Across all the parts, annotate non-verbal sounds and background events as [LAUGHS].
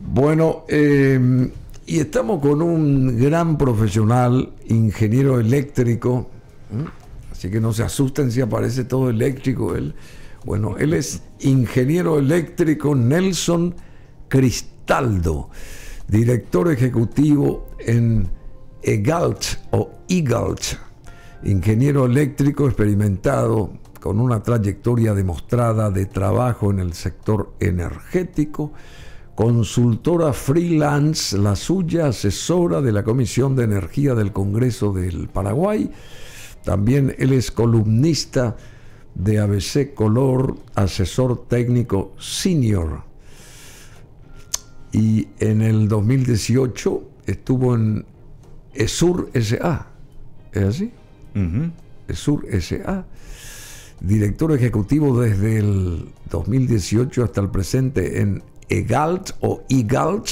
Bueno, em, y estamos con un gran profesional, ingeniero eléctrico, así que no se asusten si aparece todo eléctrico él. Bueno, él es ingeniero eléctrico Nelson Cristaldo, director ejecutivo en EGALT o EGALT, ingeniero eléctrico experimentado con una trayectoria demostrada de trabajo en el sector energético consultora freelance, la suya, asesora de la Comisión de Energía del Congreso del Paraguay. También él es columnista de ABC Color, asesor técnico senior. Y en el 2018 estuvo en ESUR SA. ¿Es así? ESUR SA director ejecutivo desde el 2018 hasta el presente en EGALT o EGALT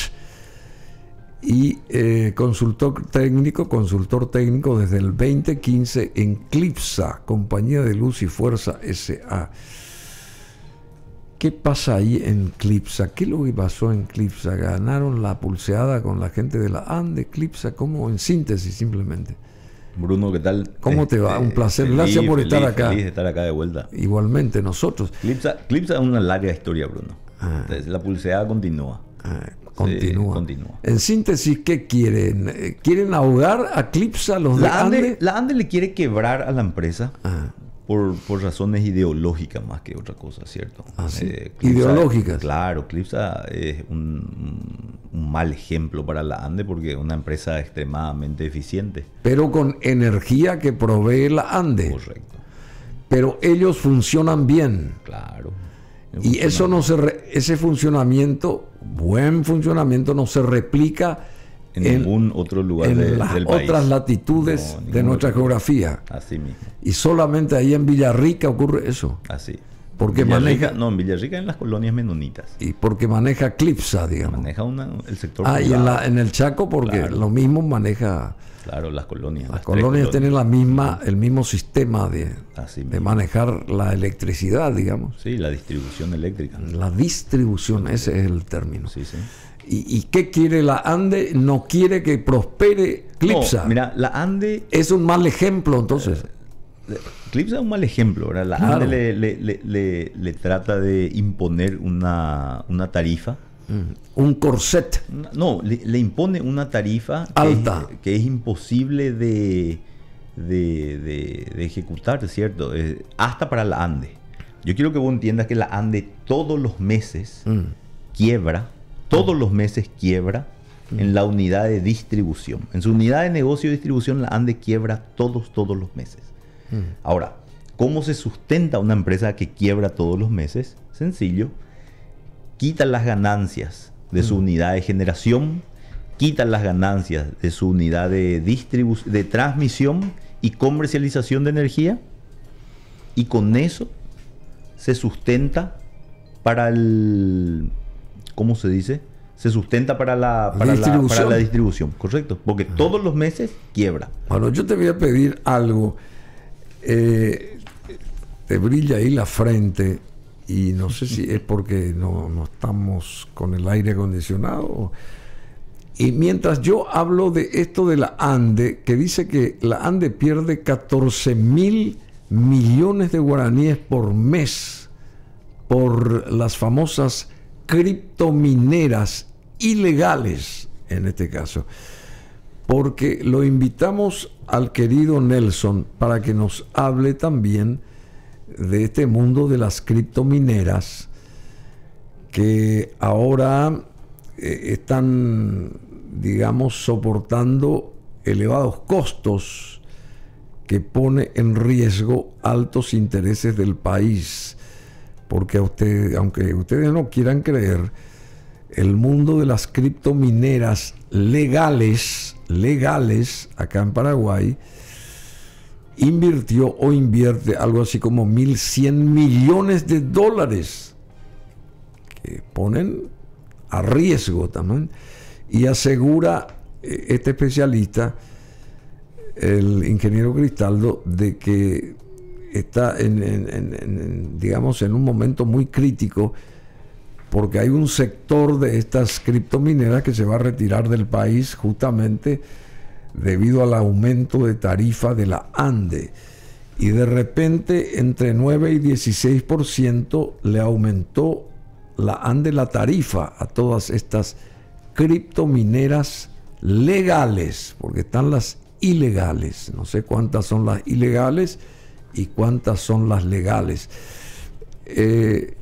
y eh, consultor técnico, consultor técnico desde el 2015 en Clipsa, compañía de luz y fuerza SA. ¿Qué pasa ahí en Clipsa? ¿Qué lo que pasó en Clipsa? ¿Ganaron la pulseada con la gente de la ANDE? Clipsa, cómo en síntesis simplemente. Bruno, ¿qué tal? ¿Cómo te va? Un placer. Gracias por estar acá. Feliz de estar acá de vuelta. Igualmente, nosotros. Clipsa es una larga historia, Bruno. Ah. Entonces, la pulseada ah, continúa. continúa. En síntesis, ¿qué quieren? ¿Quieren ahogar a Clipsa los la La Ande le quiere quebrar a la empresa. Ah. Por, razones ideológicas más que otra cosa, ¿cierto? Eh, ideológicas. Claro, Clipsa es un, un, mal ejemplo para la ANDE porque es una empresa extremadamente eficiente. Pero con energía que provee la ANDE. Correcto. Pero ellos funcionan bien. Claro. Y eso no se ese funcionamiento, buen funcionamiento, no se replica en, ningún otro lugar de, las del otras latitudes de nuestra geografía. Así mismo. Y solamente ahí en Villarrica ocurre eso. Así. Porque maneja. No, en Villarrica en las colonias menonitas. Y porque maneja Clipsa, digamos. Maneja una, el sector. Ah, y en, la, en, el Chaco, porque lo mismo maneja Claro, las colonias. Las, colonias, tienen la misma, el mismo sistema de, de manejar la electricidad, digamos. Sí, la distribución eléctrica. La distribución, ese es el término. Sí, sí. ¿Y, qué quiere la ANDE? No quiere que prospere Clipsa. mira, la ANDE... Es un mal ejemplo, entonces. Eh, eh, Clipsa es un mal ejemplo, ¿verdad? La ANDE le, trata de imponer una tarifa Mm. un corset. No, le, impone una tarifa alta. Que, es, imposible de, ejecutar, ¿cierto? hasta para la ANDE. Yo quiero que vos entiendas que la ANDE todos los meses mm. quiebra, todos mm. los meses quiebra en la unidad de distribución. En su unidad de negocio y distribución, la ANDE quiebra todos, todos los meses. Ahora, ¿cómo se sustenta una empresa que quiebra todos los meses? Sencillo, quitan mm. las ganancias de su unidad de generación, quitan las ganancias de su unidad de, de transmisión y comercialización de energía y con eso se sustenta para el, ¿cómo se dice? Se sustenta para la, para distribución. La, para la distribución, correcto, porque ah. todos los meses quiebra. Bueno, yo te voy a pedir algo. Eh, te brilla ahí la frente y no sé si es porque no, estamos con el aire acondicionado. Y mientras yo hablo de esto de la ANDE, que dice que la ANDE pierde 14 mil millones de guaraníes por mes por las famosas criptomineras ilegales, en este caso, porque lo invitamos al querido Nelson para que nos hable también de este mundo de las criptomineras que ahora eh, están, digamos, soportando elevados costos que pone en riesgo altos intereses del país. Porque aunque ustedes no quieran creer, el mundo de las criptomineras legales, legales acá en Paraguay, invirtió o invierte algo así como 1.100 millones de dólares que ponen a riesgo también y asegura eh, este especialista, el ingeniero Cristaldo, de que está en, digamos en un momento muy crítico porque hay un sector de estas criptomineras que se va a retirar del país justamente debido al aumento de tarifa de la ANDE. Y de repente entre 9 y 16% le aumentó la ANDE la tarifa a todas estas criptomineras legales, porque están las ilegales. No sé cuántas son las ilegales y cuántas son las legales. Eh,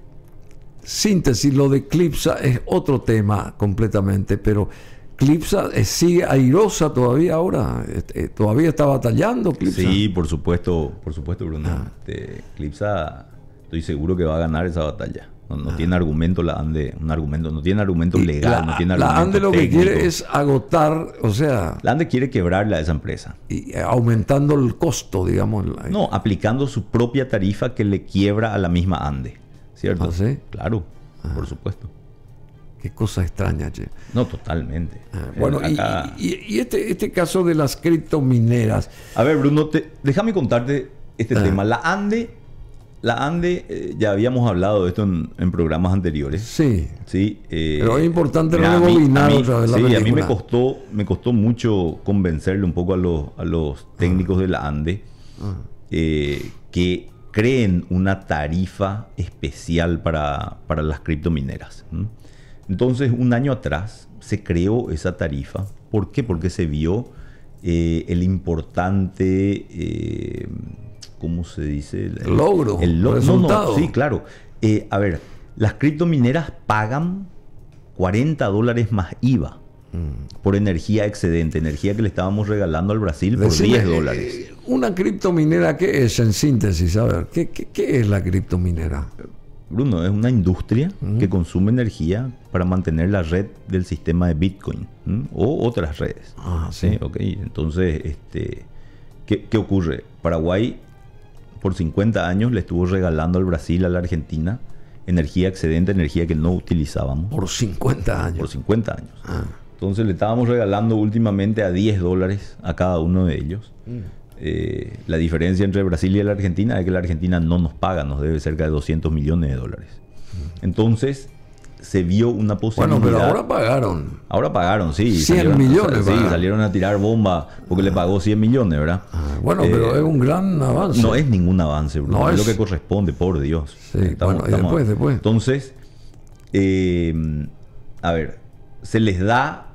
síntesis, lo de Eclipsa es otro tema completamente, pero Clipsa eh, sigue airosa todavía ahora, eh, todavía está batallando Clipsa. Sí, por supuesto, por supuesto, Bruno. Ah. Este, Clipsa, estoy seguro que va a ganar esa batalla. No, ah. tiene argumento la ANDE, un argumento, no tiene argumento legal, la, no tiene argumento. ANDE lo que quiere es agotar, o sea. La ANDE quiere quebrarla a esa empresa. Eh, aumentando el costo, digamos. no, aplicando su propia tarifa que le quiebra a la misma ANDE, ¿cierto? ¿Ah, claro, por supuesto. Qué cosa extraña, che. No, totalmente. Ah, bueno, y, este, este caso de las criptomineras. A ver, Bruno, te, déjame contarte este ah. tema. La ANDE, la ANDE, eh, ya habíamos hablado de esto en, programas anteriores. Sí. Eh, Pero es importante lo mí, otra vez la Sí, a mí me costó, me costó mucho convencerle un poco a los, ah. técnicos de la ANDE eh, que creen una tarifa especial para, para las criptomineras. Entonces, un año atrás se creó esa tarifa. ¿Por qué? Porque se vio eh, el importante, eh, ¿cómo se dice? El, logro. El Resultado. sí, claro. Eh, a ver, las criptomineras pagan 40 dólares más IVA mm. por energía excedente, energía que le estábamos regalando al Brasil por 10 eh, dólares. ¿Una criptominera qué es en síntesis? A ver, qué, qué es la criptominera? Bruno, es una industria que consume energía para mantener la red del sistema de Bitcoin o otras redes. Ah, sí. entonces, este, ¿qué, ocurre? Paraguay por 50 años le estuvo regalando al Brasil, a la Argentina, energía excedente, energía que no utilizábamos. Por 50 años. Por 50 años. Ah. Entonces le estábamos regalando últimamente a 10 dólares a cada uno de ellos. Mm. Eh, la diferencia entre Brasil y la Argentina es que la Argentina no nos paga, nos debe cerca de 200 millones de dólares. Entonces, se vio una posibilidad. Bueno, pero ahora pagaron. Ahora pagaron, sí. 100 salieron, millones. Sí, salieron a tirar bomba porque le pagó 100 millones, ¿verdad? Ah, bueno, pero eh, es un gran avance. No es ningún avance, bro. es... lo que corresponde, por Dios. Sí, bueno, después, después. Entonces, eh, a ver, se les da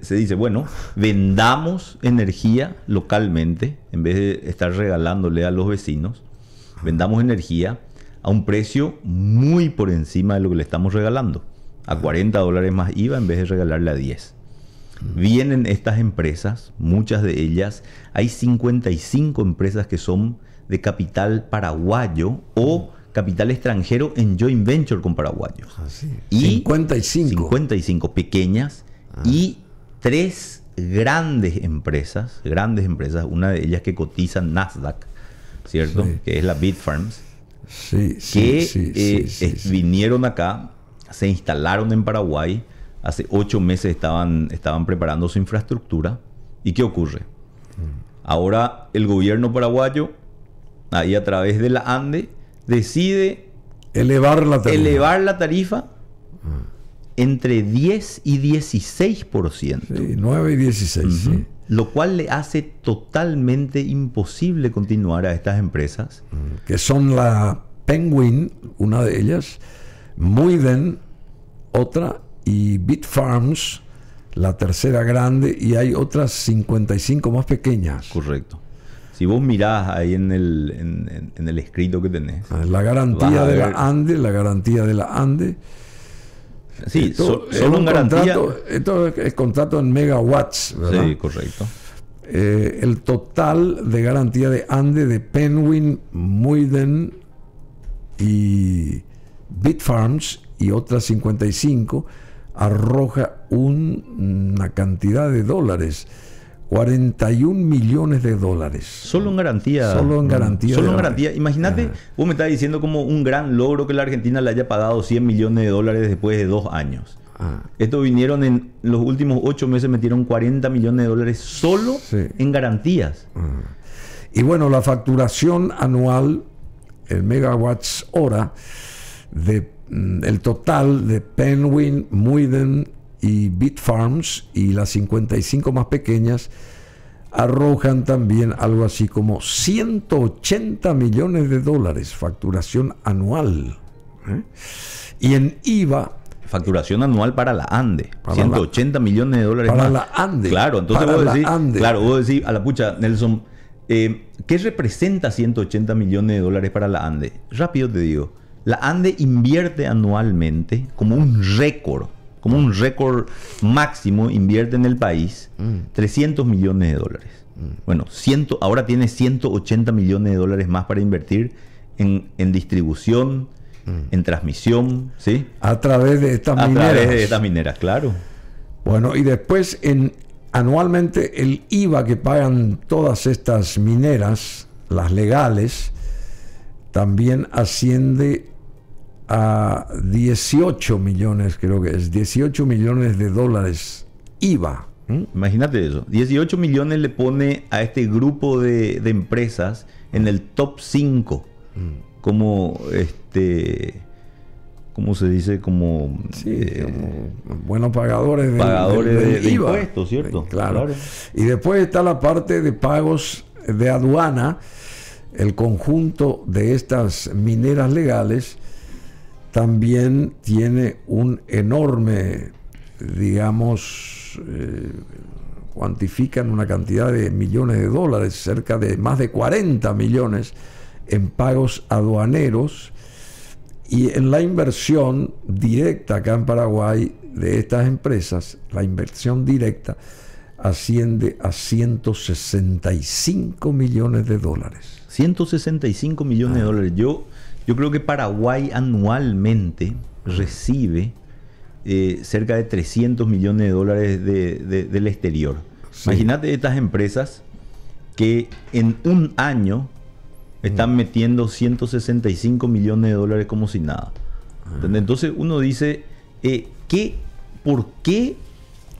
se, dice, bueno, vendamos energía localmente, en vez de estar regalándole a los vecinos, vendamos energía a un precio muy por encima de lo que le estamos regalando, a 40 dólares más IVA en vez de regalarle a 10. Vienen estas empresas, muchas de ellas, hay 55 empresas que son de capital paraguayo o capital extranjero en joint venture con paraguayos. Y 55. 55 pequeñas Ah. Y tres grandes empresas, grandes empresas, una de ellas que cotiza Nasdaq, ¿cierto? Que es la Bitfarms. Sí, sí, que eh, vinieron acá, se instalaron en Paraguay, hace ocho meses estaban, estaban preparando su infraestructura. ¿Y qué ocurre? Mm. Ahora el gobierno paraguayo, ahí a través de la ANDE, decide elevar la elevar la tarifa mm entre 10 y 16%. Sí, 9 y 16, Lo cual le hace totalmente imposible continuar a estas empresas. Mm, que son la Penguin, una de ellas, Muiden, otra, y Bitfarms, la tercera grande, y hay otras 55 más pequeñas. Correcto. Si vos mirás ahí en el, en, el escrito que tenés. Ah, la garantía de la ANDE, la garantía de la ANDE. Sí, solo un garantía. Contrato, esto es, contrato en megawatts, ¿verdad? Sí, correcto. Eh, el total de garantía de Ande, de Penguin, Muiden y Bitfarms y otras 55 arroja una cantidad de dólares 41 millones de dólares. Solo en garantía. Solo en garantía. Solo en garantía. Imagínate, vos me estás diciendo como un gran logro que la Argentina le haya pagado 100 millones de dólares después de dos años. Ah. Estos vinieron en los últimos ocho meses, metieron 40 millones de dólares solo en garantías. Ah. Y bueno, la facturación anual, el megawatts hora, de, mm, el total de Penguin, Muiden y Bit Farms y las 55 más pequeñas arrojan también algo así como 180 millones de dólares facturación anual. ¿eh? Y en IVA... Facturación anual para la ANDE. 180 millones de dólares. Para la ANDE. Claro, entonces para vos Ande. a la pucha, Nelson, eh, ¿qué representa 180 millones de dólares para la ANDE? Rápido te digo, la ANDE invierte anualmente como un récord como un récord máximo, invierte en el país 300 mm. millones de dólares. Mm. Bueno, ahora tiene 180 millones de dólares más para invertir en, distribución, mm. en transmisión, ¿sí? A través de estas mineras. A través de estas mineras, claro. Bueno, y después anualmente el IVA que pagan todas estas mineras, las legales, también asciende a 18 millones, creo que es, 18 millones de dólares IVA. Imagínate eso, 18 millones le pone a este grupo de, empresas en el top 5 mm. como este... como se dice? Eh, como, buenos pagadores de, pagadores de, impuestos, ¿cierto? Y después está la parte de pagos de aduana, el conjunto de estas mineras legales también tiene un enorme, digamos, eh, cuantifican una cantidad de millones de dólares, cerca de más de 40 millones en pagos aduaneros y en la inversión directa acá en Paraguay de estas empresas, la inversión directa asciende a 165 millones de dólares. 165 millones de ah. dólares. Yo yo creo que Paraguay anualmente recibe eh, cerca de 300 millones de dólares del exterior. Imagínate estas empresas que en un año están mm. metiendo 165 millones de dólares como si nada. Ah. Entonces uno dice, eh, ¿por qué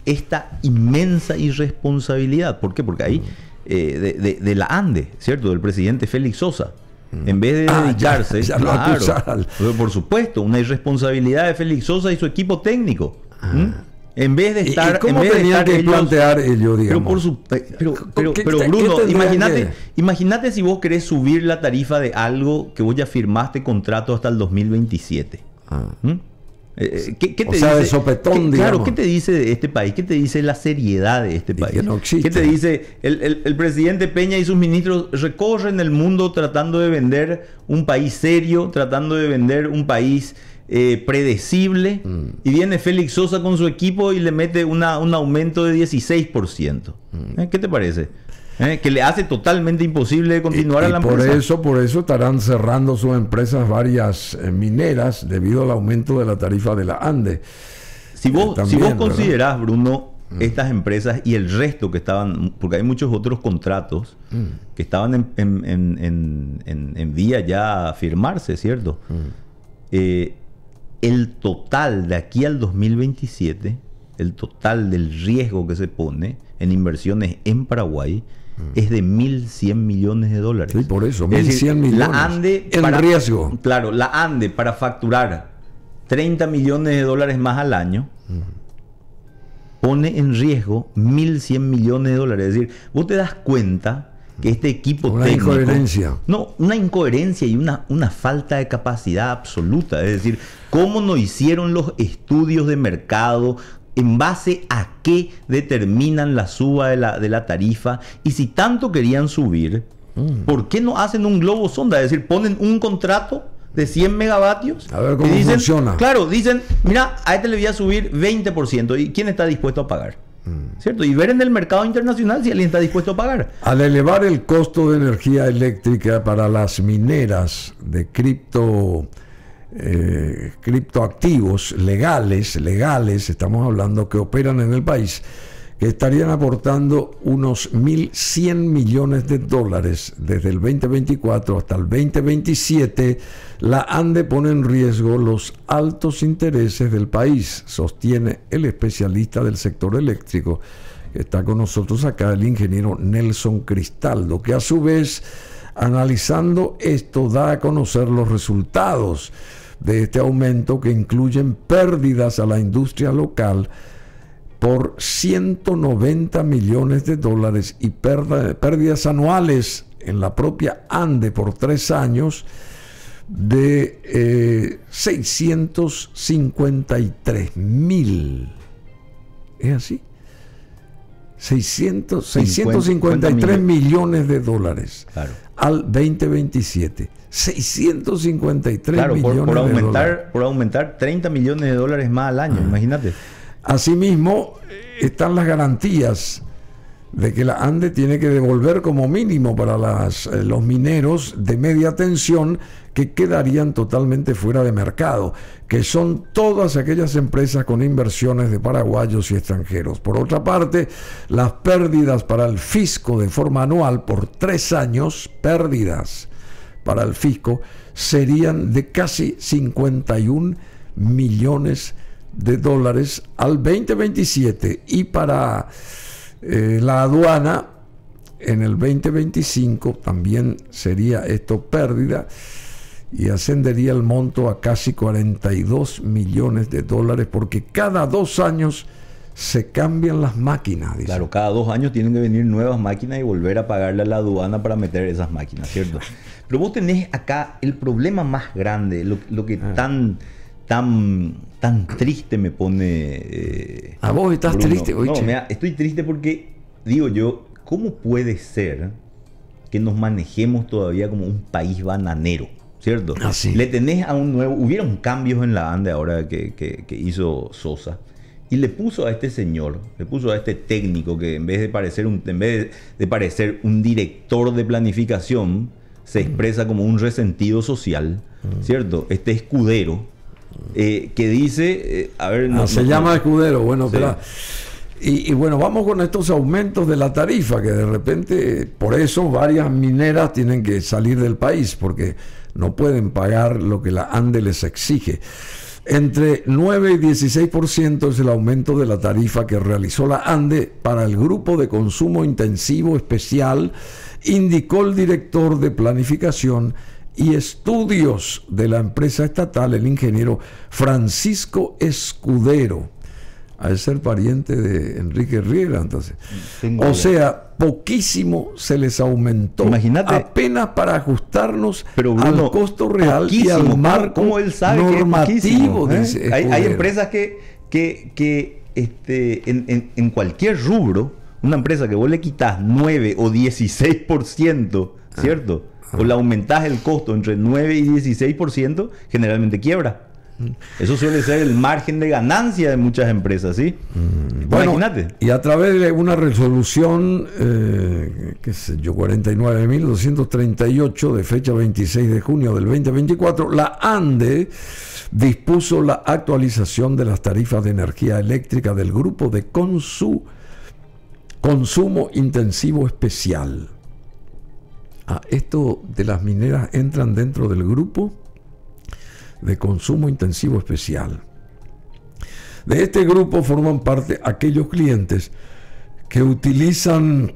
esta inmensa irresponsabilidad? ¿Por qué? Porque ahí, mm. eh, de, la ANDE, ¿cierto? Del presidente Félix Sosa, en vez de ah, dedicarse, por supuesto, una irresponsabilidad de Félix Sosa y su equipo técnico. Ah. En vez de estar. ¿Y cómo en que plantear yo digamos? Pero, pero, Bruno, imagínate, imagínate si vos querés subir la tarifa de algo que vos ya firmaste contrato hasta el 2027. Ah. Eh, eh, ¿qué, te o sea, dice, de Claro, ¿qué te dice este país? ¿Qué te dice la seriedad de este país? ¿Qué te dice el, presidente Peña y sus ministros recorren el mundo tratando de vender un país serio, tratando de vender un país eh, predecible? Mm. Y viene Félix Sosa con su equipo y le mete un aumento de 16%. Mm. ¿Qué te parece? ¿eh? que le hace totalmente imposible continuar a la empresa. Por eso, por eso estarán cerrando sus empresas varias eh, mineras debido al aumento de la tarifa de la ANDE. Si vos, si vos considerás, Bruno, mm. estas empresas y el resto que estaban, porque hay muchos otros contratos mm. que estaban en, en, vía ya a firmarse, ¿cierto? Mm. Eh, el total de aquí al 2027, el total del riesgo que se pone en inversiones en Paraguay Mm. es de 1.100 millones de dólares. Sí, por eso, 1.100 millones. La ANDE en riesgo. Claro, la ANDE para facturar 30 millones de dólares más al año mm. pone en riesgo 1.100 millones de dólares. Es decir, vos te das cuenta que este equipo una incoherencia. No, una incoherencia y una, una falta de capacidad absoluta. Es decir, cómo no hicieron los estudios de mercado, en base a qué determinan la suba de la, tarifa y si tanto querían subir, mm. ¿por qué no hacen un globo sonda? Es decir, ponen un contrato de 100 megavatios. A ver cómo funciona. Claro, dicen, mira, a este le voy a subir 20% y ¿quién está dispuesto a pagar? Mm. ¿Cierto? Y ver en el mercado internacional si alguien está dispuesto a pagar. Al elevar el costo de energía eléctrica para las mineras de cripto eh, criptoactivos legales, legales, estamos hablando que operan en el país, que estarían aportando unos 1.100 millones de dólares desde el 2024 hasta el 2027, la ANDE pone en riesgo los altos intereses del país, sostiene el especialista del sector eléctrico. Está con nosotros acá el ingeniero Nelson Cristaldo, que a su vez, analizando esto, da a conocer los resultados de este aumento que incluyen pérdidas a la industria local por 190 millones de dólares y pérdidas anuales en la propia ANDE por tres años de 653 eh, mil. ¿Es así? 600, 653 millones de dólares. Claro al 2027. 653 millones por, aumentar, de dólares. Por aumentar 30 millones de dólares más al año, ah. imagínate. Asimismo, eh, están las garantías de que la ANDE tiene que devolver como mínimo para las, eh, los mineros de media tensión que quedarían totalmente fuera de mercado, que son todas aquellas empresas con inversiones de paraguayos y extranjeros. Por otra parte, las pérdidas para el fisco de forma anual por tres años, pérdidas para el fisco, serían de casi 51 millones de dólares al 2027 y para eh, la aduana en el 2025 también sería esto pérdida y ascendería el monto a casi 42 millones de dólares porque cada dos años se cambian las máquinas. Claro, cada dos años tienen que venir nuevas máquinas y volver a pagarle a la aduana para meter esas máquinas, ¿cierto? [LAUGHS] Pero vos tenés acá el problema más grande, lo, que ah. tan tan, tan triste me pone. Eh, ¿A vos estás triste, estoy triste porque, digo yo, ¿cómo puede ser que nos manejemos todavía como un país bananero? ¿Cierto? Ah, le tenés a un nuevo. Hubieron cambios en la banda ahora que, hizo Sosa. Y le puso a este señor, le puso a este técnico que en vez de parecer un, en vez de parecer un director de planificación, se mm. expresa como un resentido social, mm. ¿cierto? Este escudero, eh, que dice, eh, a ver, no, ah, se llama escudero, bueno, y, y, bueno, vamos con estos aumentos de la tarifa, que de repente, por eso varias mineras tienen que salir del país, porque no pueden pagar lo que la ANDE les exige. Entre 9 y 16% es el aumento de la tarifa que realizó la ANDE para el grupo de consumo intensivo especial, indicó el director de planificación y Estudios de la empresa estatal, el ingeniero Francisco Escudero, al ser pariente de Enrique Riera, entonces. o sea, poquísimo se les aumentó. Imagínate. Apenas para ajustarnos al costo real y al marco ¿cómo él sabe Que es eh? hay, empresas que, que, este, en, cualquier rubro, una empresa que vos le quitas 9 o 16%, ah. ¿cierto? o le aumentás el costo entre 9 y 16%, generalmente quiebra. Eso suele ser el margen de ganancia de muchas empresas, ¿sí? Mm, pues imagínate. Y a través de una resolución, eh, qué sé yo, 49.238 de fecha 26 de junio del 2024, la ANDE dispuso la actualización de las tarifas de energía eléctrica del grupo de consumo intensivo especial a ah, esto de las mineras entran dentro del grupo de consumo intensivo especial. De este grupo forman parte aquellos clientes que utilizan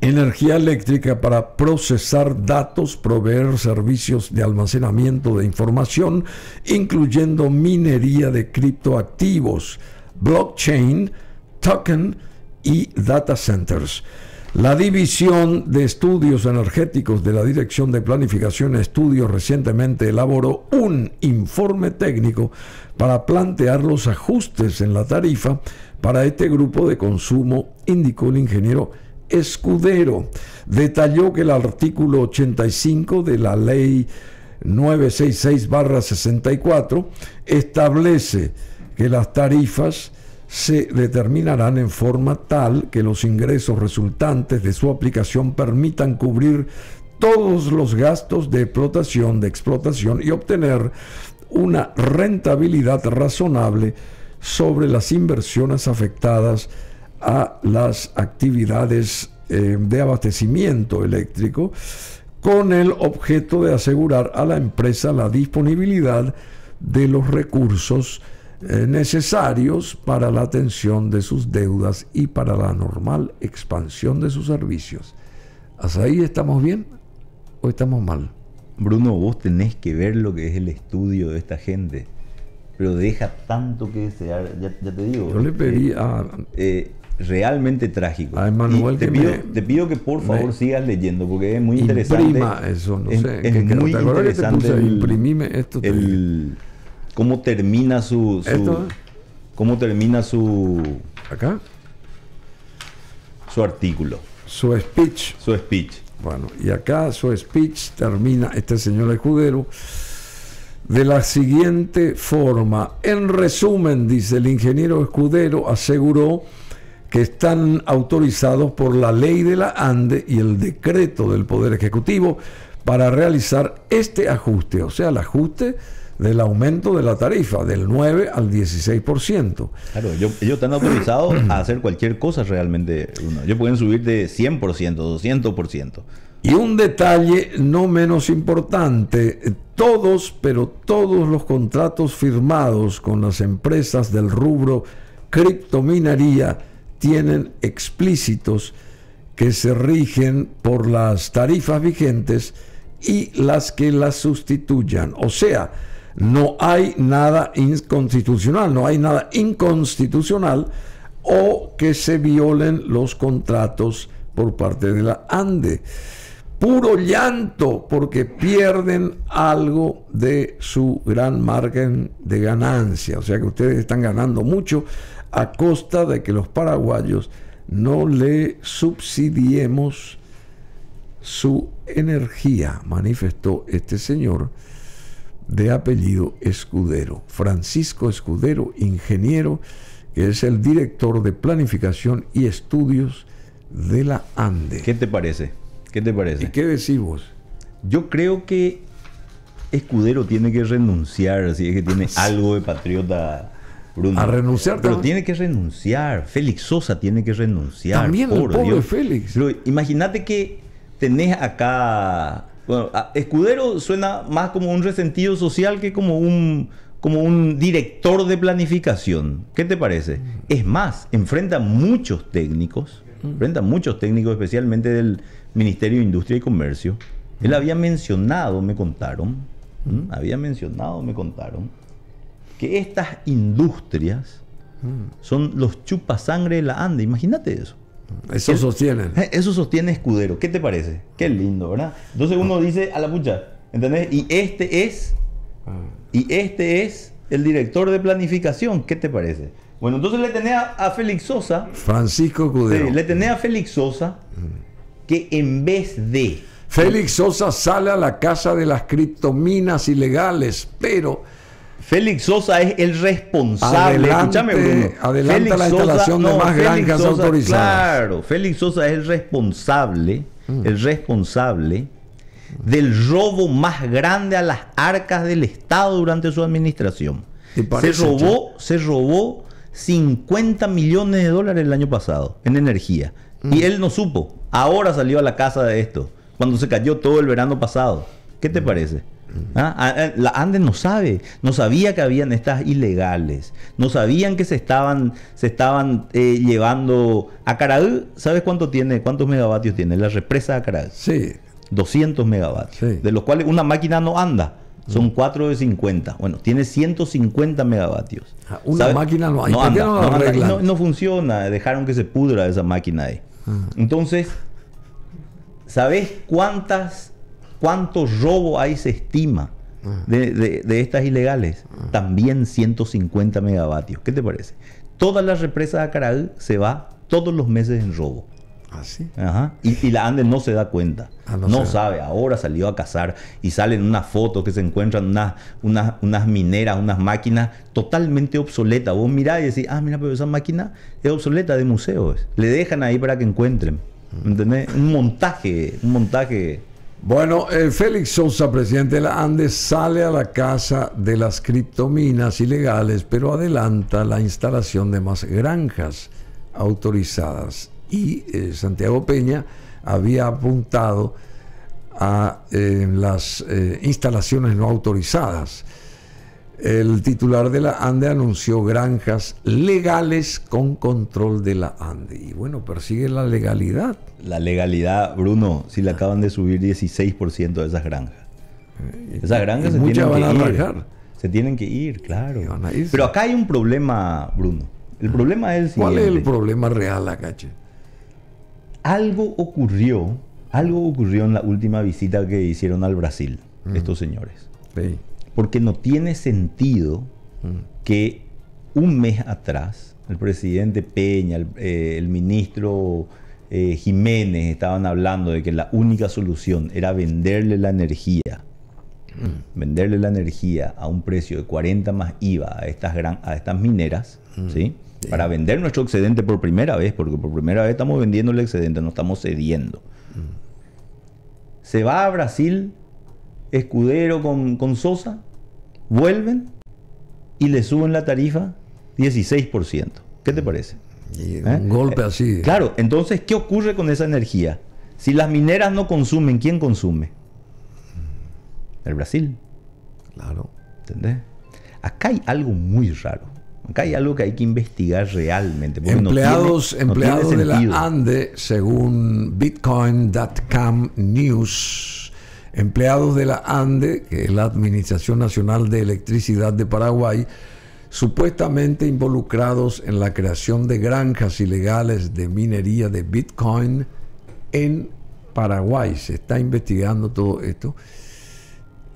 energía eléctrica para procesar datos, proveer servicios de almacenamiento de información, incluyendo minería de criptoactivos, blockchain, token y data centers. La División de Estudios Energéticos de la Dirección de Planificación Estudios recientemente elaboró un informe técnico para plantear los ajustes en la tarifa para este grupo de consumo, indicó el ingeniero Escudero. Detalló que el artículo 85 de la ley 966-64 establece que las tarifas se determinarán en forma tal que los ingresos resultantes de su aplicación permitan cubrir todos los gastos de explotación, de explotación y obtener una rentabilidad razonable sobre las inversiones afectadas a las actividades eh, de abastecimiento eléctrico con el objeto de asegurar a la empresa la disponibilidad de los recursos eh, necesarios para la atención de sus deudas y para la normal expansión de sus servicios. ¿Hasta ahí estamos bien o estamos mal? Bruno, vos tenés que ver lo que es el estudio de esta gente, pero deja tanto que desear, ya, te digo. Yo le pedí eh, a... Eh, realmente trágico. A Emanuel te, pido, que por favor sigas leyendo porque es muy interesante. Imprima eso, no sé. muy interesante. esto. El, cómo termina su, cómo termina su acá su artículo. Su speech. Su speech. Bueno, y acá su speech termina este señor escudero de la siguiente forma. En resumen, dice el ingeniero escudero, aseguró que están autorizados por la ley de la ANDE y el decreto del Poder Ejecutivo para realizar este ajuste, o sea, el ajuste del aumento de la tarifa del 9 al 16%. Claro, ellos, están autorizados a hacer cualquier cosa realmente. Ellos pueden subir de 100%, 200%. Y un detalle no menos importante, todos, pero todos los contratos firmados con las empresas del rubro criptominería tienen explícitos que se rigen por las tarifas vigentes y las que las sustituyan. O sea, no hay nada inconstitucional, no hay nada inconstitucional o que se violen los contratos por parte de la ANDE. Puro llanto porque pierden algo de su gran margen de ganancia. O sea que ustedes están ganando mucho a costa de que los paraguayos no le subsidiemos su energía, manifestó este señor de apellido Escudero, Francisco Escudero, ingeniero, que es el director de planificación y estudios de la ANDE. ¿Qué te parece? ¿Qué te parece? ¿Y qué decís vos? Yo creo que Escudero tiene que renunciar, así es que tiene algo de patriota. Bruno. A renunciar. Pero tiene que renunciar. Félix Sosa tiene que renunciar. También por el pobre Dios. Félix. Imagínate que tenés acá bueno, escudero suena más como un resentido social que como un, como un director de planificación. ¿Qué te parece? Mm. Es más, enfrenta muchos técnicos, mm. enfrenta muchos técnicos, especialmente del Ministerio de Industria y Comercio. Él mm. había mencionado, me contaron, había mencionado, me contaron, que estas industrias son los chupasangre de la anda. Imagínate eso. Eso sostiene. Eh, eso sostiene Escudero. ¿Qué te parece? Qué lindo, ¿verdad? Entonces uno ah. dice a la pucha, ¿entendés? Y este es, ah. y este es el director de planificación. ¿Qué te parece? Bueno, entonces le tenés a, Félix Sosa. Francisco Escudero. le tenés a Félix Sosa mm. que en vez de... Félix Sosa sale a la casa de las criptominas ilegales, pero Félix Sosa es el responsable. Adelante, Adelanta la instalación Sosa, de más granjas autorizadas. Claro, Félix Sosa es el responsable, mm. el responsable del robo más grande a las arcas del Estado durante su administración. Se robó, se robó 50 millones de dólares el año pasado en energía. Y mm. él no supo. Ahora salió a la casa de esto, cuando se cayó todo el verano pasado. ¿Qué te mm. parece? Ah, ah, eh, ANDES no sabe, no sabía que habían estas ilegales, no sabían que se estaban, se estaban eh, llevando a Caradú, ¿Sabes cuánto tiene, cuántos megavatios tiene la represa de Caradú? Sí. 200 megavatios, de los cuales una máquina no anda. Mm. Son 4 de 50. Bueno, tiene 150 megavatios. Ah, una máquina no, funciona. Dejaron que se pudra esa máquina ahí. Entonces, ¿sabes cuántas ¿Cuánto robo hay se estima de, estas ilegales? También 150 megavatios. ¿Qué te parece? Toda la represa de Acaral se va todos los meses en robo. ¿Ah, sí? Ajá. Y, la Andes no se da cuenta. Ah, no, sabe. Ahora salió a cazar y salen unas fotos que se encuentran unas, unas, mineras, unas máquinas totalmente obsoletas. Vos mirás y decís, ah, mira, pero esa máquina es obsoleta de museos. Le dejan ahí para que encuentren. ¿Entendés? Un montaje, un montaje bueno, eh, Félix Sosa, presidente de la Andes, sale a la casa de las criptominas ilegales, pero adelanta la instalación de más granjas autorizadas. Y eh, Santiago Peña había apuntado a eh, las instalaciones no autorizadas. El titular de la ANDE anunció granjas legales con control de la ANDE. Y bueno, persigue la legalidad. La legalidad, Bruno, si le acaban de subir 16% de esas granjas. Eh, esas granjas se tienen van que a ir. Se tienen que ir, claro. Pero acá hay un problema, Bruno. El ah. problema es ¿Cuál es el problema real Acache? Algo ocurrió, algo ocurrió en la última visita que hicieron al Brasil mm. estos señores. Sí. Porque no tiene sentido mm. que un mes atrás el presidente Peña, el, eh, ministro eh, Jiménez estaban hablando de que la única solución era venderle la energía. Mm. Venderle la energía a un precio de 40 más IVA a estas, a estas mineras, mm. para vender nuestro excedente por primera vez, porque por primera vez estamos vendiendo el excedente, no estamos cediendo. Se va a Brasil Escudero con, Sosa, vuelven y le suben la tarifa 16%. ¿Qué te parece? un ¿Eh? golpe así. Eh, claro, entonces, ¿qué ocurre con esa energía? Si las mineras no consumen, ¿quién consume? El Brasil. Claro. ¿Entendés? Acá hay algo muy raro. Acá hay algo que hay que investigar realmente. Empleados, empleados de la ANDE, según bitcoin.com news, Empleados de la ANDE, que es la Administración Nacional de Electricidad de Paraguay, supuestamente involucrados en la creación de granjas ilegales de minería de Bitcoin en Paraguay. Se está investigando todo esto.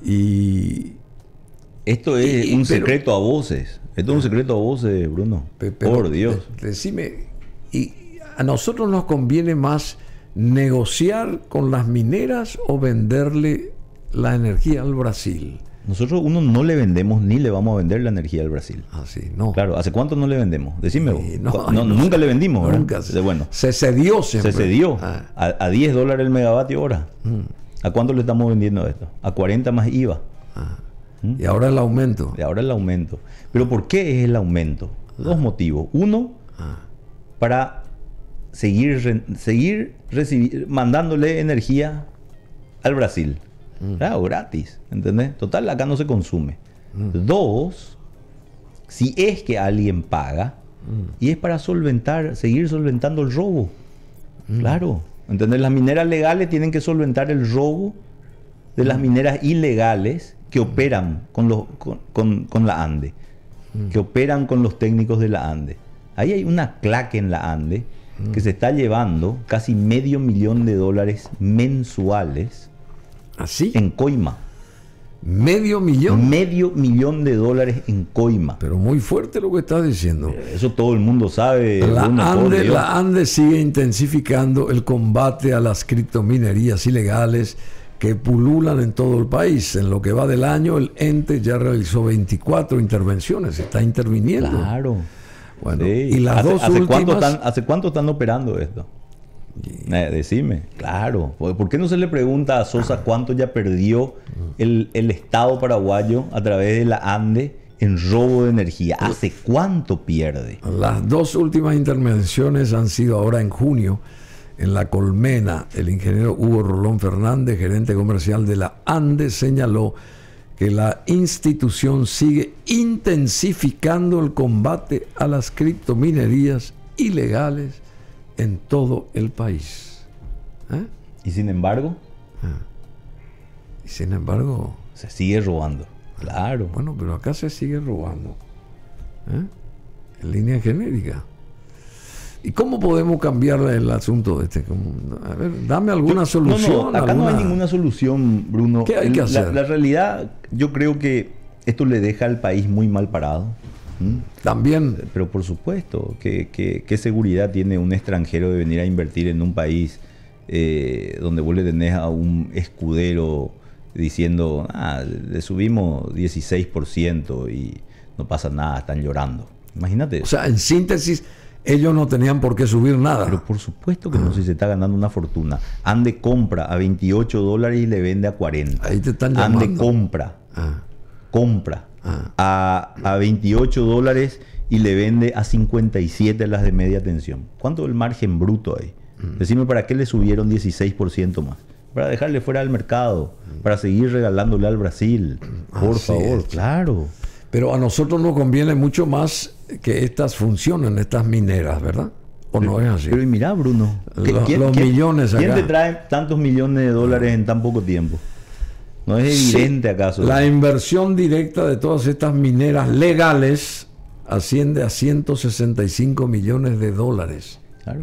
Y. Esto es un secreto a voces. Esto es un ah. secreto a voces, Bruno. Por Dios. Decime, y a nosotros nos conviene más negociar con las mineras o venderle la energía al Brasil. Nosotros uno no le vendemos ni le vamos a vender la energía al Brasil. Así, ah, no. Claro, ¿hace cuánto no le vendemos? Decime vos. nunca le vendimos, ¿verdad? Nunca. Se, bueno, se cedió siempre. Se cedió ah. a, 10 dólares el megavatio hora. Mm. ¿A cuánto le estamos vendiendo esto? A 40 más IVA. Ah. ¿Mm? Y ahora el aumento. Y ahora el aumento. Pero ¿por qué es el aumento? Dos motivos. Uno, para seguir, mandándole energía al Brasil. Claro, mm. ah, gratis, ¿entendés? Total, acá no se consume. Mm. Dos, si es que alguien paga, mm. y es para solventar, seguir solventando el robo. Claro, ¿entendés? Las mineras legales tienen que solventar el robo de las mineras ilegales que operan con, los, con, con la ANDE, que operan con los técnicos de la ANDE. Ahí hay una claque en la ANDE que se está llevando casi medio millón de dólares mensuales ¿Así? ¿Ah, en coima. ¿Medio millón? Medio millón de dólares en coima. Pero muy fuerte lo que está diciendo. Eso todo el mundo sabe. La, la Ande sigue intensificando el combate a las criptominerías ilegales que pululan en todo el país. En lo que va del año, el ente ya realizó 24 intervenciones, está interviniendo. Claro y las ¿Hace, Cuánto están, ¿Hace cuánto están operando esto? Eh, decime, claro. ¿Por qué no se le pregunta a Sosa cuánto ya perdió el, el Estado paraguayo a través de la ANDE en robo de energía? ¿Hace cuánto pierde? Las dos últimas intervenciones han sido ahora en junio. En la colmena, el ingeniero Hugo Rolón Fernández, gerente comercial de la ANDE, señaló que la institución sigue intensificando el combate a las criptominerías ilegales en todo el país. ¿Eh? Y sin embargo. Ah. Y sin embargo. Se sigue robando. Ah. Claro. Bueno, pero acá se sigue robando. ¿eh? En línea genérica. ¿Y cómo podemos cambiar el asunto de este? A ver, dame alguna solución. No, acá no hay ninguna solución, Bruno. ¿Qué hay que hacer? La, realidad, yo creo que esto le deja al país muy mal parado. También. Pero por supuesto, ¿qué, ¿qué, seguridad tiene un extranjero de venir a invertir en un país eh, donde vos le tenés a un escudero diciendo, ah, le subimos 16% y no pasa nada, están llorando? Imagínate. O sea, en síntesis ellos no tenían por qué subir nada. Pero por supuesto que no, si se está ganando una fortuna. Ande compra a 28 dólares y le vende a 40. Ahí te están llamando. Ande compra. Ah. Compra ah. A, 28 dólares y le vende a 57 las de media tensión. ¿Cuánto es el margen bruto ahí? Mm. Decime, ¿para qué le subieron 16% más? Para dejarle fuera al mercado, para seguir regalándole al Brasil. Mm. Por favor, claro. Pero a nosotros nos conviene mucho más que estas funcionen, estas mineras, ¿verdad? ¿O no es así? Pero mira, Bruno, los, ¿quién, millones te trae tantos millones de dólares en tan poco tiempo? ¿No es evidente acaso? La inversión directa de todas estas mineras legales asciende a 165 millones de dólares. Claro.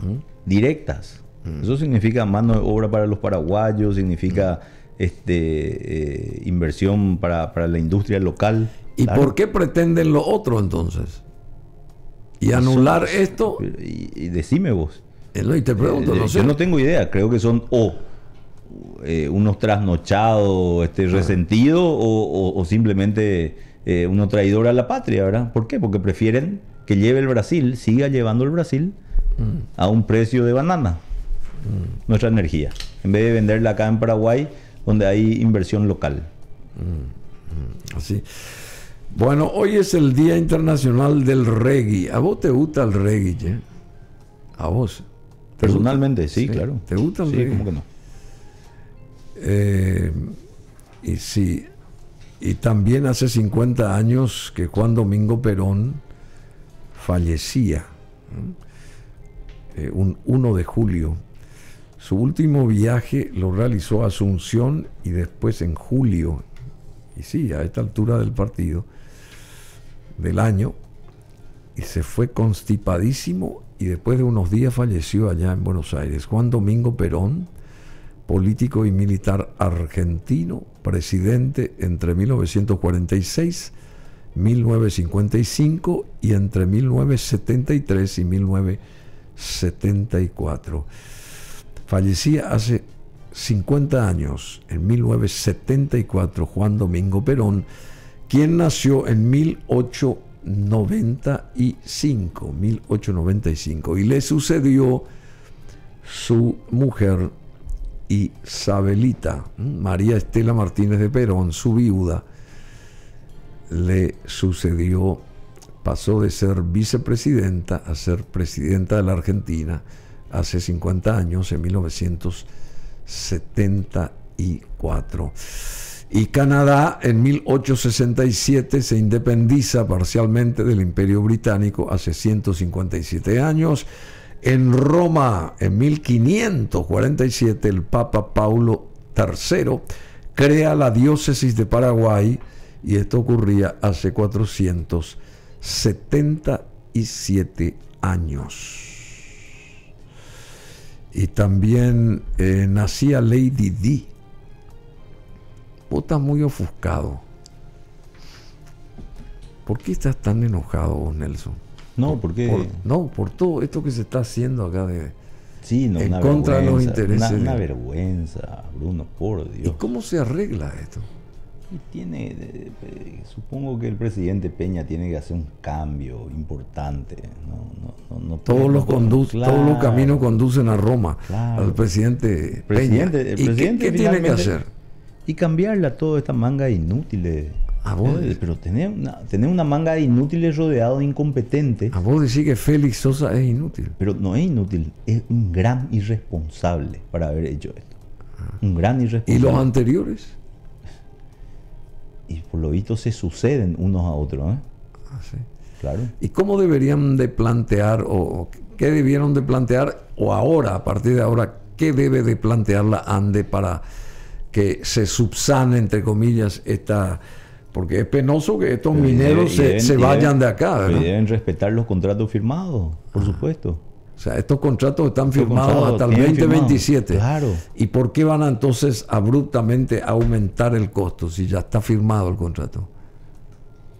¿Mm? Directas. Mm. Eso significa mano de obra para los paraguayos, significa... Mm este, eh, inversión para, la industria local. ¿Y por qué pretenden lo otro entonces? Y anular esto. Y, decime vos. Eh, eh, yo no tengo idea, creo que son o unos trasnochados, este, resentido resentidos, o, simplemente uno traidor a la patria, ¿verdad? ¿Por qué? Porque prefieren que lleve el Brasil, siga llevando el Brasil mm. a un precio de banana mm. nuestra energía. En vez de venderla acá en Paraguay, donde hay inversión local. Mm, mm, así. Bueno, hoy es el Día Internacional del Reggae. ¿A vos te gusta el reggae? ¿A vos? Personalmente, sí, claro. ¿Te gusta el sí, ¿cómo que no? Eh, y sí. Y también hace 50 años que Juan Domingo Perón fallecía. Eh, un 1 de julio su último viaje lo realizó a Asunción y después en julio, y sí, a esta altura del partido, del año, y se fue constipadísimo y después de unos días falleció allá en Buenos Aires. Juan Domingo Perón, político y militar argentino, presidente entre 1946 1955 y entre 1973 y 1974. Fallecía hace 50 años, en 1974, Juan Domingo Perón, quien nació en 1895, 1895 y le sucedió su mujer Isabelita, María Estela Martínez de Perón, su viuda, le sucedió, pasó de ser vicepresidenta a ser presidenta de la Argentina hace 50 años, en 1974. Y Canadá en 1867 se independiza parcialmente del Imperio Británico hace 157 años. En Roma, en 1547, el Papa Paulo III crea la diócesis de Paraguay y esto ocurría hace 477 años. Y también eh, nacía Lady D. Vos muy ofuscado. ¿Por qué estás tan enojado, Nelson? No, ¿por qué? no, por todo esto que se está haciendo acá de, sí, en contra de los intereses. una vergüenza, Bruno, por Dios. ¿Y cómo se arregla esto? Y tiene, eh, supongo que el presidente Peña tiene que hacer un cambio importante. No, todos, los todos los caminos conducen a Roma, al presidente, Peña. ¿Y qué, tiene que hacer? Y cambiarla toda esta manga inútil ¿A vos? Eh, pero tener una, tener una manga de inútiles rodeado de incompetentes. A vos decís que Félix Sosa es inútil. Pero no es inútil, es un gran irresponsable para haber hecho esto. Ah. Un gran irresponsable. ¿Y los anteriores? Y por lo visto se suceden unos a otros. ¿eh? Ah, ¿Y cómo deberían de plantear o qué debieron de plantear o ahora, a partir de ahora, qué debe de plantear la ANDE para que se subsane, entre comillas, esta... Porque es penoso que estos mineros se, vayan de acá. ¿verdad? Deben respetar los contratos firmados, por ah. supuesto sea, estos contratos están firmados hasta el 2027. Claro. ¿Y por qué van entonces abruptamente a aumentar el costo si ya está firmado el contrato?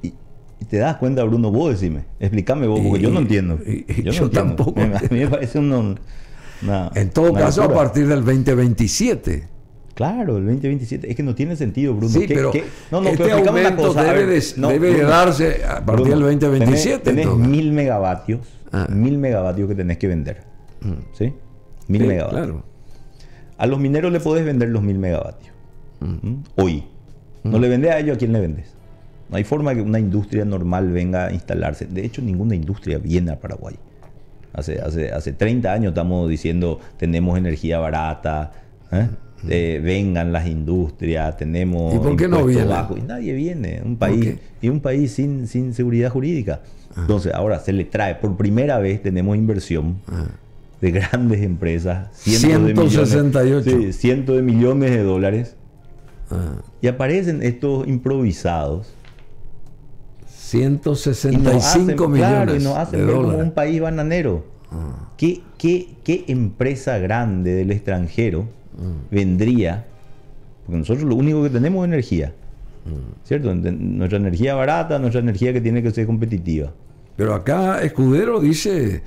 Y, te das cuenta, Bruno, vos decime, explícame vos, porque yo no entiendo. yo, tampoco. A [LAUGHS] mí me parece un... en todo caso, a partir del 2027 Claro, el 2027. Es que no tiene sentido, Bruno. Sí, pero No, no, este aumento debe, no, debe darse a partir del 2027. Tenés, mil megavatios, ah. mil megavatios que tenés que vender. Mm. ¿Sí? Mil megavatios. Claro. A los mineros le podés vender los mil megavatios. Mm. Hoy. No mm. le vendés a ellos, ¿a quién le vendes? No hay forma que una industria normal venga a instalarse. De hecho, ninguna industria viene a Paraguay. Hace, hace, hace 30 años estamos diciendo, tenemos energía barata. ¿eh? Este, vengan las industrias, tenemos... ¿Y por y nadie viene. Un país, y un país sin, sin seguridad jurídica. Ah. Entonces, ahora se le trae, por primera vez tenemos inversión. Ah. de grandes empresas, cientos 168. De millones, de millones de dólares. Ah. Y aparecen estos improvisados. 165 y cinco millones. Claro, y nos hacen ver como un país bananero. qué, qué empresa grande del extranjero vendría, porque nosotros lo único que tenemos es energía, ¿cierto? Nuestra energía barata, nuestra energía que tiene que ser competitiva. Pero acá Escudero dice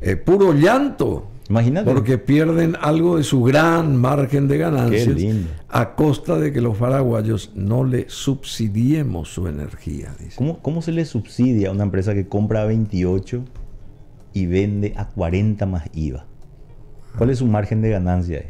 eh, puro llanto. Imagínate. Porque pierden algo de su gran margen de ganancias a costa de que los paraguayos no le subsidiemos su energía. ¿Cómo, ¿Cómo, se le subsidia a una empresa que compra a 28 y vende a 40 más IVA? ¿Cuál es su margen de ganancia?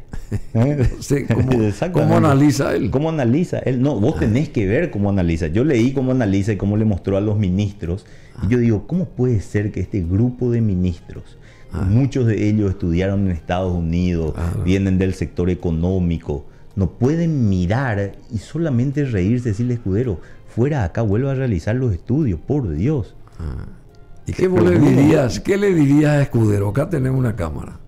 ¿Eh? [LAUGHS] ¿cómo, [LAUGHS] analiza él? ¿Cómo analiza él? No, vos ah. tenés que ver cómo analiza. Yo leí cómo analiza y cómo le mostró a los ministros. Y yo digo, ¿cómo puede ser que este grupo de ministros, ah. muchos de ellos estudiaron en Estados Unidos, ah. vienen del sector económico, no pueden mirar y solamente reírse, y decirle, escudero, fuera acá, vuelva a realizar los estudios, por Dios. ¿Y qué le dirías, qué le dirías a Escudero? Acá tenemos una cámara.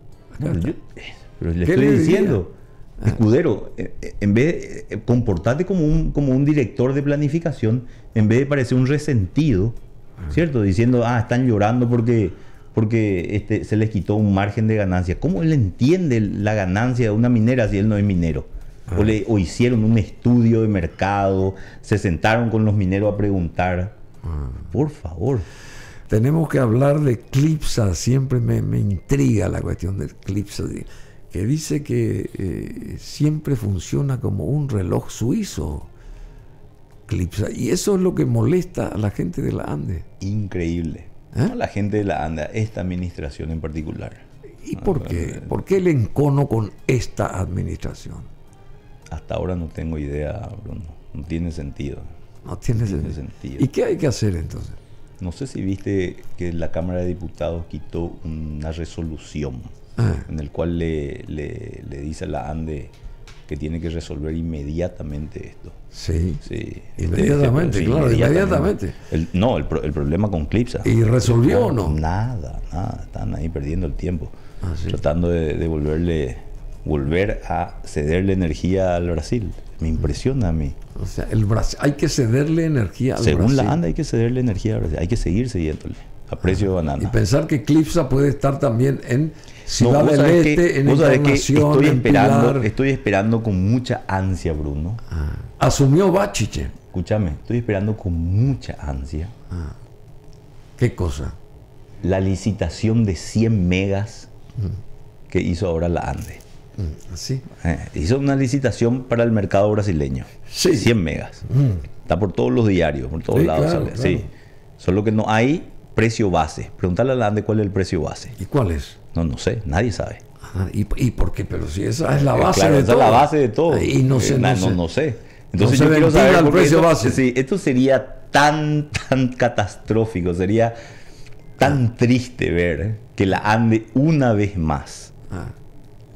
Pero le estoy diciendo, ah. escudero, eh, eh, en vez de eh, comportarte como un, como un director de planificación, en vez de parecer un resentido, ah. ¿cierto? Diciendo, ah, están llorando porque porque este, se les quitó un margen de ganancia. ¿Cómo él entiende la ganancia de una minera si él no es minero? Ah. O, le, o hicieron un estudio de mercado, se sentaron con los mineros a preguntar. Por favor. Tenemos que hablar de Clipsa, siempre me, intriga la cuestión de Clipsa que dice que eh, siempre funciona como un reloj suizo. Clipsa. Y eso es lo que molesta a la gente de la ANDE. Increíble. ¿Eh? A la gente de la ANDE, esta administración en particular. ¿Y por qué? ¿Por qué el encono con esta administración? Hasta ahora no tengo idea, Bruno. No tiene sentido. No tiene, sentido. ¿Y qué hay que hacer entonces? No sé si viste que la Cámara de Diputados quitó una resolución Ah. en el cual le, le, dice a la ANDE que tiene que resolver inmediatamente esto. Sí. Inmediatamente, claro, inmediatamente. no, el, el, problema con Clipsa. Ah. ¿Y resolvió o no? Nada, nada. Están ahí perdiendo el tiempo. Ah, tratando de, volver a cederle energía al Brasil. Me impresiona a mí. O sea, el hay que cederle energía al Brasil. Según la ANDE hay que cederle energía al Brasil. Hay que seguir cediéndole a precio de Y pensar que Eclipsa puede estar también en Ciudad del Este, en Encarnación, estoy esperando, Estoy esperando con mucha ansia, Bruno. Ah. Asumió Bachiche. Escúchame, estoy esperando con mucha ansia. Ah. ¿Qué cosa? La licitación de 100 megas mm. que hizo ahora la ANDE. Mm, eh, hizo una licitación para el mercado brasileño. Sí. 100 megas. Mm. Está por todos los diarios, por todos lados. Sí. Solo que no hay precio base. Preguntarle a la ANDE cuál es el precio base. ¿Y cuál es? No, no sé, nadie sabe. Ah, ¿y, por qué? Pero si esa es la eh, base de esa es la base de todo. Ah, y eh, no sé. no, sé. Entonces yo quiero saber. El precio base. Sí, esto sería tan, tan catastrófico, sería tan ah. triste ver que la ANDE una vez más.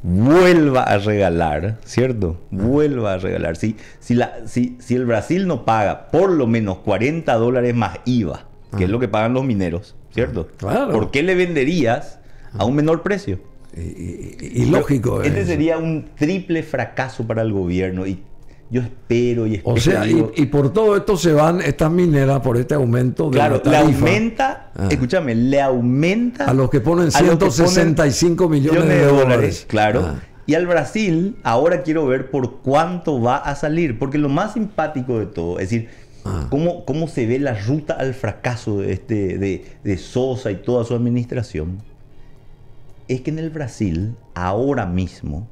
vuelva a regalar, ¿cierto? Vuelva a regalar. si, la, si, si el Brasil no paga por lo menos 40 dólares más IVA que es lo que pagan los mineros, ¿cierto? Ah, claro. ¿Por qué le venderías a un menor precio? Y, lógico. Este eh. sería un triple fracaso para el gobierno y yo espero y espero. O sea, y, por todo esto se van estas mineras por este aumento de Claro, la le aumenta, ah. escúchame, le aumenta. A los que ponen 165 millones, de, dólares. Claro. Ah. Y al Brasil, ahora quiero ver por cuánto va a salir, porque lo más simpático de todo, es decir, Ah. ¿Cómo, se ve la ruta al fracaso de, este, de, Sosa y toda su administración? Es que en el Brasil, ahora mismo,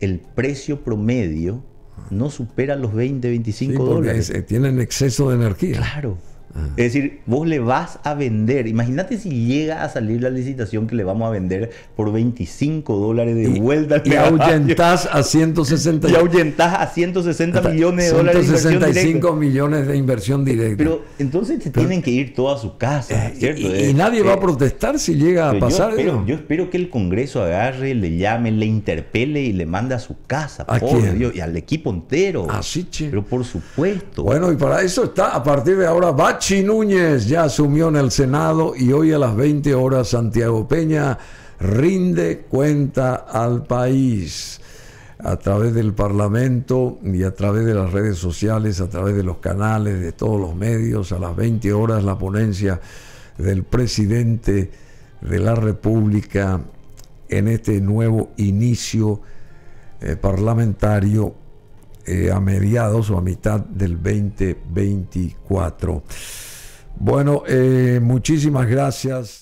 el precio promedio no supera los 20, 25 dólares. Eh, tienen exceso de energía. Claro. Es decir, vos le vas a vender. Imagínate si llega a salir la licitación que le vamos a vender por 25 dólares de vuelta. [LAUGHS] y ahuyentás a 160 Y ahuyentás a 160 millones de dólares. 165 millones de inversión directa. Pero entonces te tienen que ir a su casa, eh, eh, Y, nadie va a eh, protestar si llega a pasar. Yo espero, yo espero, que el Congreso agarre, le llame, le interpele y le mande a su casa. por Dios, y al equipo entero. Así, ah, che. Pero por supuesto. Bueno, y para eso está, a partir de ahora, Bach Pachi Núñez ya asumió en el Senado y hoy a las 20 horas Santiago Peña rinde cuenta al país a través del Parlamento y a través de las redes sociales, a través de los canales, de todos los medios, a las 20 horas la ponencia del presidente de la República en este nuevo inicio eh, parlamentario eh, a mediados o a mitad del 2024. Bueno, eh, muchísimas gracias.